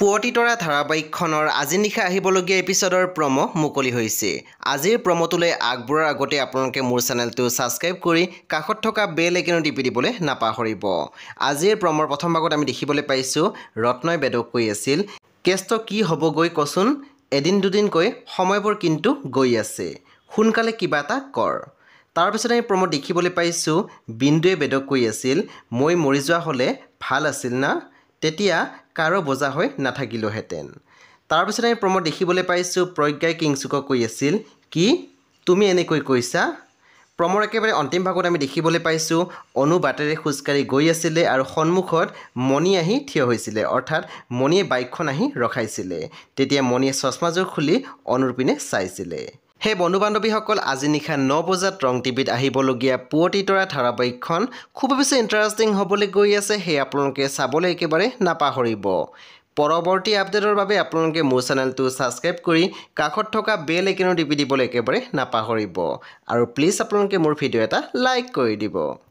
পুৱতি তৰা ধাৰাবাহিকখনৰ আজি নিশা আহিবলগীয়া এপিছডৰ প্ৰম' মুকলি হৈছে আজিৰ প্ৰম'টোলৈ আগবঢ়াৰ আগতে আপোনালোকে মোৰ চেনেলটো ছাবস্ক্ৰাইব কৰি কাষত থকা বেল একেনো টিপি দিবলৈ নাপাহৰিব আজিৰ প্ৰম'ৰ প্ৰথম ভাগত আমি দেখিবলৈ পাইছোঁ ৰত্নই বেদক কৈ আছিল কেষ্ট কি হ'বগৈ কচোন এদিন দুদিনকৈ সময়বোৰ কিন্তু গৈ আছে সোনকালে কিবা এটা কৰ তাৰপিছত আমি প্ৰম'ট দেখিবলৈ পাইছোঁ বিন্দুৱে বেদক কৈ আছিল মই মৰি যোৱা হ'লে ভাল আছিল না তেতিয়া কাৰো বজা হৈ নাথাকিলোহেঁতেন তাৰপিছত আমি প্ৰমোদ দেখিবলৈ পাইছোঁ প্ৰজ্ঞাই কিংচুকক কৈ আছিল কি তুমি এনেকৈ কৈছা প্ৰমোৰ একেবাৰে অন্তিম ভাগত আমি দেখিবলৈ পাইছোঁ অনু বাটেৰে খোজকাঢ়ি গৈ আছিলে আৰু সন্মুখত মণি আহি থিয় হৈছিলে অৰ্থাৎ মণিয়ে বাইকখন আহি ৰখাইছিলে তেতিয়া মণিয়ে চশমাযোৰ খুলি অনুৰ পিনে চাইছিলে সেই বন্ধু বান্ধৱীসকল আজি নিশা ন বজাত ৰং টিভিত আহিবলগীয়া পুৱতি তৰা ধাৰাবাহিকখন খুব বেছি ইণ্টাৰেষ্টিং হ'বলৈ গৈ আছে সেই আপোনালোকে চাবলৈ একেবাৰে নাপাহৰিব পৰৱৰ্তী আপডেটৰ বাবে আপোনালোকে মোৰ চেনেলটো ছাবস্ক্ৰাইব কৰি কাষত থকা বেল একেনো টিপি দিবলৈ একেবাৰে নাপাহৰিব আৰু প্লিজ আপোনালোকে মোৰ ভিডিঅ' এটা লাইক কৰি দিব